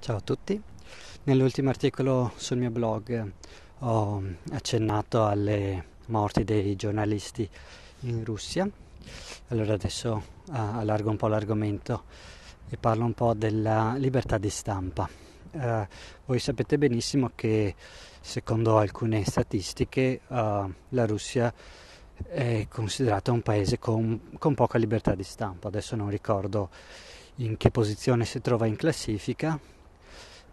Ciao a tutti, nell'ultimo articolo sul mio blog ho accennato alle morti dei giornalisti in Russia, allora adesso ah, allargo un po' l'argomento e parlo un po' della libertà di stampa. Uh, voi sapete benissimo che secondo alcune statistiche uh, la Russia è considerata un paese con, con poca libertà di stampa, adesso non ricordo in che posizione si trova in classifica,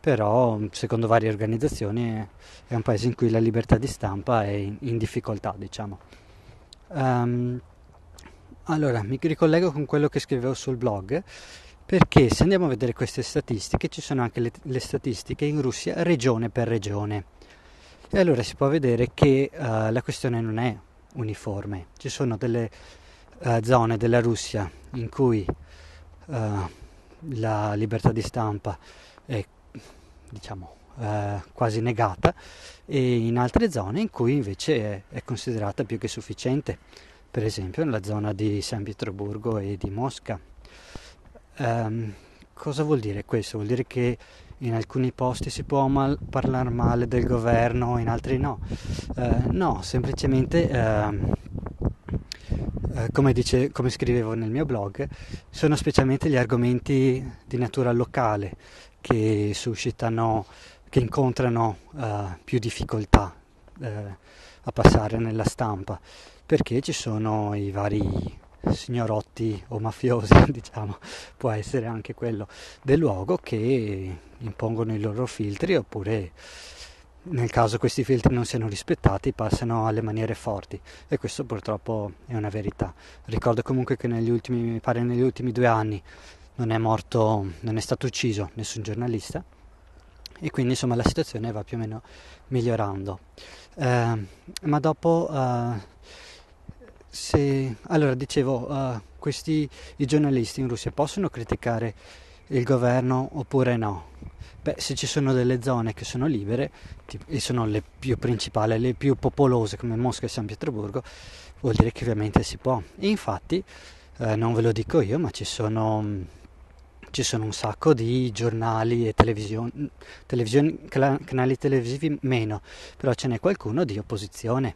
però secondo varie organizzazioni è un paese in cui la libertà di stampa è in, in difficoltà, diciamo. Um, allora, mi ricollego con quello che scrivevo sul blog, perché se andiamo a vedere queste statistiche, ci sono anche le, le statistiche in Russia regione per regione. E allora si può vedere che uh, la questione non è uniforme, ci sono delle uh, zone della Russia in cui uh, la libertà di stampa è diciamo eh, quasi negata e in altre zone in cui invece è, è considerata più che sufficiente, per esempio nella zona di San Pietroburgo e di Mosca. Um, cosa vuol dire questo? Vuol dire che in alcuni posti si può mal- parlare male del governo, in altri no. Uh, no, semplicemente, uh, come, dice, come, scrivevo nel mio blog, sono specialmente gli argomenti di natura locale che suscitano, che incontrano eh, più difficoltà eh, a passare nella stampa, perché ci sono i vari signorotti o mafiosi, diciamo, può essere anche quello del luogo che impongono i loro filtri oppure nel caso questi filtri non siano rispettati passano alle maniere forti e questo purtroppo è una verità. Ricordo comunque che negli ultimi, mi pare negli ultimi due anni non è morto, non è stato ucciso nessun giornalista e quindi insomma la situazione va più o meno migliorando. Eh, ma dopo, eh, se, allora dicevo, eh, questi i giornalisti in Russia possono criticare il governo oppure no? Beh, se ci sono delle zone che sono libere e sono le più principali, le più popolose come Mosca e San Pietroburgo, vuol dire che ovviamente si può. E infatti, eh, non ve lo dico io, ma ci sono ci sono un sacco di giornali e televisioni, televisioni canali televisivi meno, però ce n'è qualcuno di opposizione.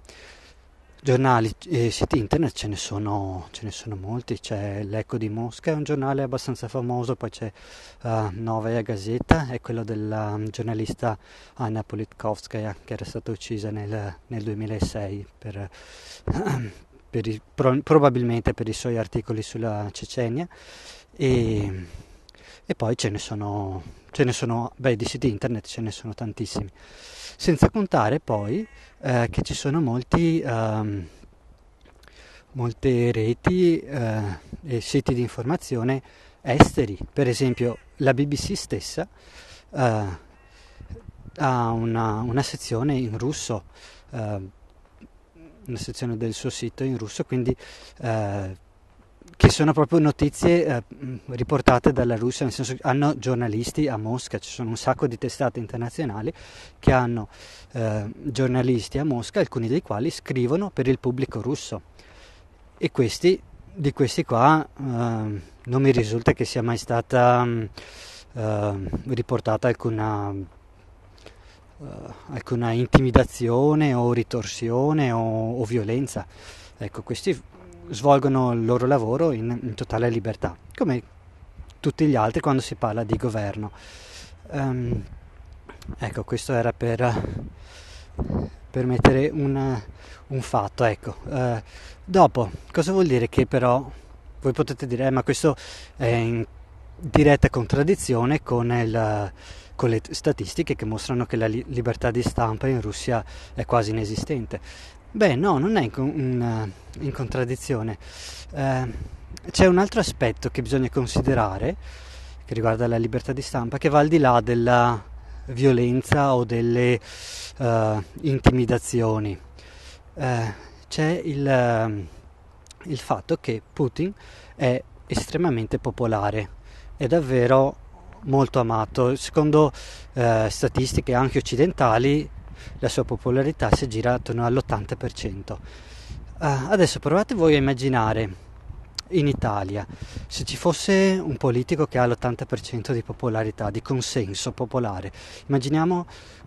Giornali e eh, siti internet ce ne sono, ce ne sono molti, c'è l'Eco di Mosca, è un giornale abbastanza famoso, poi c'è uh, eh, Novaya Gazeta, è quello della um, giornalista Anna Politkovskaya che era stata uccisa nel, nel 2006 per, uh, per i, pro, probabilmente per i suoi articoli sulla Cecenia. E, e poi ce ne sono, ce ne sono beh, di siti internet ce ne sono tantissimi. Senza contare poi eh, che ci sono molti, eh, molte reti eh, e siti di informazione esteri, per esempio la BBC stessa eh, ha una, una, sezione in russo, eh, una sezione del suo sito in russo, quindi eh, che sono proprio notizie eh, riportate dalla Russia, nel senso che hanno giornalisti a Mosca, ci sono un sacco di testate internazionali che hanno eh, giornalisti a Mosca, alcuni dei quali scrivono per il pubblico russo. E questi, di questi qua eh, non mi risulta che sia mai stata ehm, riportata alcuna, eh, alcuna, intimidazione o ritorsione o, o violenza. Ecco, questi svolgono il loro lavoro in, in totale libertà, come tutti gli altri quando si parla di governo. Um, ecco, questo era per, per mettere una, un fatto. Ecco. Uh, dopo, cosa vuol dire che però voi potete dire, eh, ma questo è in diretta contraddizione con, il, con le statistiche che mostrano che la libertà di stampa in Russia è quasi inesistente. Beh, no, non è in, eh, in contraddizione. Eh, c'è un altro aspetto che bisogna considerare, che riguarda la libertà di stampa, che va al di là della violenza o delle eh, intimidazioni. Eh, c'è il, eh, il fatto che Putin è estremamente popolare, è davvero molto amato. Secondo eh, statistiche anche occidentali, la sua popolarità si aggira attorno all'80%. Uh, adesso provate voi a immaginare in Italia se ci fosse un politico che ha l'80% di popolarità, di consenso popolare. Immaginiamo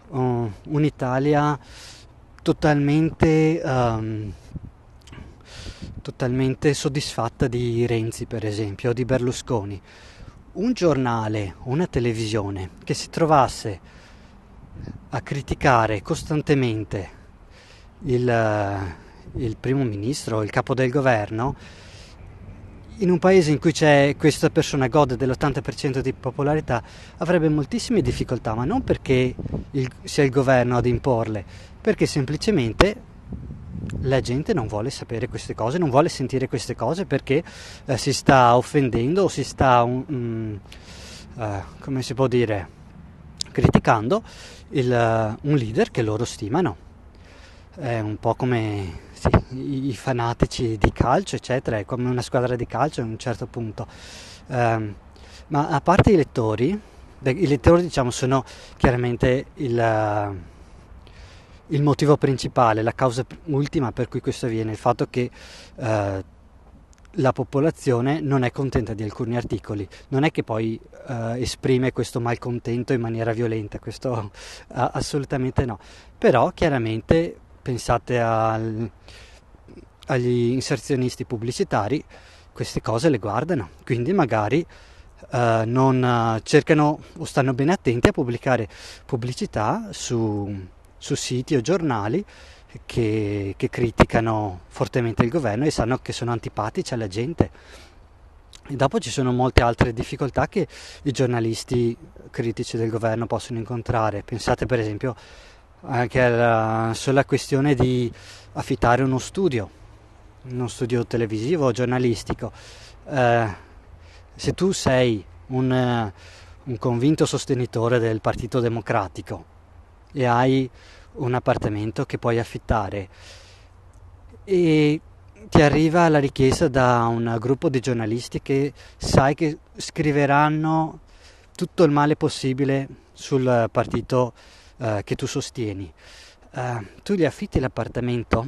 uh, un'Italia totalmente, um, totalmente soddisfatta di Renzi, per esempio, o di Berlusconi. Un giornale, una televisione che si trovasse a criticare costantemente il, eh, il primo ministro, il capo del governo, in un paese in cui c'è questa persona gode dell'80% di popolarità avrebbe moltissime difficoltà, ma non perché il, sia il governo ad imporle, perché semplicemente la gente non vuole sapere queste cose, non vuole sentire queste cose perché eh, si sta offendendo o si sta, um, uh, come si può dire, criticando il, eh, un leader che loro stimano. È un po' come sì, i fanatici di calcio, eccetera, è come una squadra di calcio a un certo punto. Um, ma a parte i lettori, i lettori diciamo sono chiaramente il, eh, il motivo principale, la causa ultima per cui questo avviene, il fatto che uh, la popolazione non è contenta di alcuni articoli, non è che poi eh, esprime questo malcontento in maniera violenta, questo a, assolutamente no, però chiaramente pensate al, agli inserzionisti pubblicitari, queste cose le guardano, quindi magari eh, non eh, cercano o stanno bene attenti a pubblicare pubblicità su, su siti o giornali che, che criticano fortemente il governo e sanno che sono antipatici alla gente. E dopo ci sono molte altre difficoltà che i giornalisti critici del governo possono incontrare. Pensate per esempio anche alla sola questione di affittare uno studio, uno studio televisivo o giornalistico. Eh, se tu sei un, un convinto sostenitore del Partito Democratico e hai un appartamento che puoi affittare e ti arriva la richiesta da un gruppo di giornalisti che sai che scriveranno tutto il male possibile sul partito uh, che tu sostieni. Uh, tu gli affitti l'appartamento?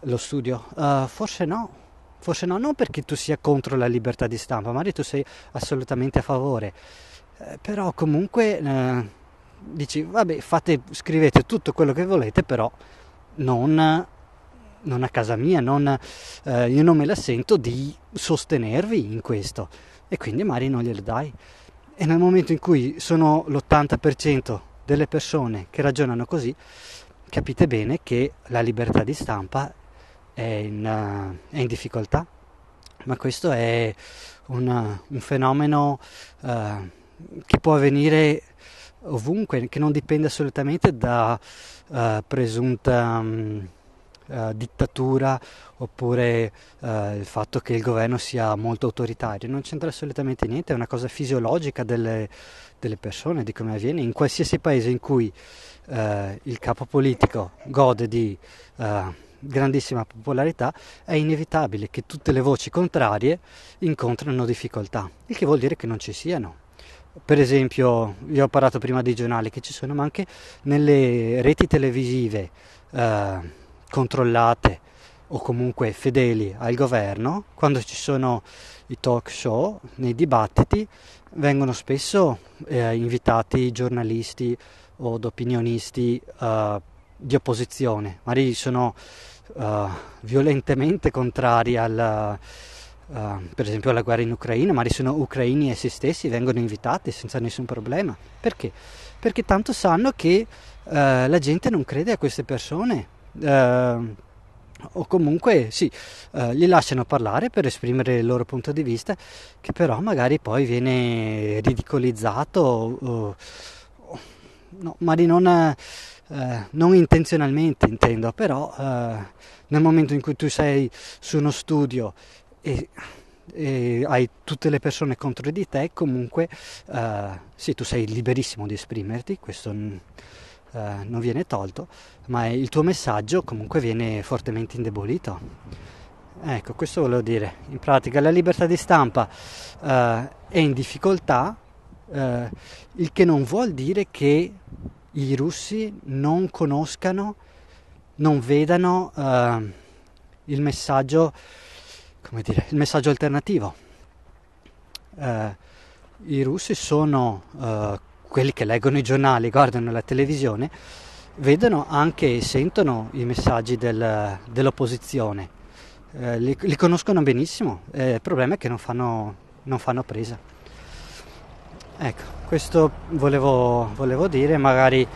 Lo studio? Uh, forse no. Forse no, non perché tu sia contro la libertà di stampa, magari tu sei assolutamente a favore. però comunque dici vabbè fate, scrivete tutto quello che volete però non, non a casa mia, non, eh, io non me la sento di sostenervi in questo e quindi magari non glielo dai. E nel momento in cui sono l'80% delle persone che ragionano così, capite bene che la libertà di stampa è in, uh, è in difficoltà, ma questo è un, un fenomeno uh, che può avvenire ovunque, che non dipende assolutamente da uh, presunta um, uh, dittatura oppure uh, il fatto che il governo sia molto autoritario, non c'entra assolutamente niente, è una cosa fisiologica delle, delle persone, di come avviene in qualsiasi paese in cui il capo politico gode di grandissima popolarità, è inevitabile che tutte le voci contrarie incontrino difficoltà, il che vuol dire che non ci siano per esempio, vi ho parlato prima dei giornali che ci sono, ma anche nelle reti televisive eh, controllate o comunque fedeli al governo, quando ci sono i talk show, nei dibattiti, vengono spesso eh, invitati giornalisti o opinionisti eh, di opposizione, magari sono eh, violentemente contrari al Uh, per esempio alla guerra in Ucraina, ma sono ucraini essi stessi, vengono invitati senza nessun problema. Perché? Perché tanto sanno che uh, la gente non crede a queste persone. Uh, o comunque sì, eh, li lasciano parlare per esprimere il loro punto di vista, che però magari poi viene ridicolizzato, o, no, ma non, eh, non, intenzionalmente intendo, però nel momento in cui tu sei su uno studio e, e hai tutte le persone contro di te, comunque eh, sì, tu sei liberissimo di esprimerti, questo eh, non viene tolto, ma il tuo messaggio comunque viene fortemente indebolito. Ecco, questo volevo dire. In pratica la libertà di stampa uh, è in difficoltà, uh, il che non vuol dire che i russi non conoscano, non vedano uh, il messaggio come dire, il messaggio alternativo. Eh, I russi sono eh, quelli che leggono i giornali, guardano la televisione, vedono anche e sentono i messaggi del, dell'opposizione, eh, li, li, conoscono benissimo, il problema è che non fanno, non fanno presa. Ecco, questo volevo, volevo dire, magari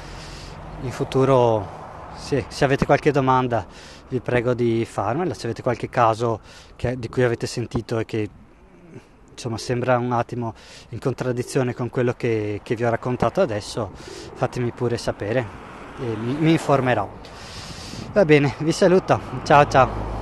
in futuro se, se avete qualche domanda vi prego di farmela. Se avete qualche caso che, di cui avete sentito e che insomma sembra un attimo in contraddizione con quello che, che vi ho raccontato adesso, fatemi pure sapere e mi, mi informerò. Va bene, vi saluto, ciao ciao.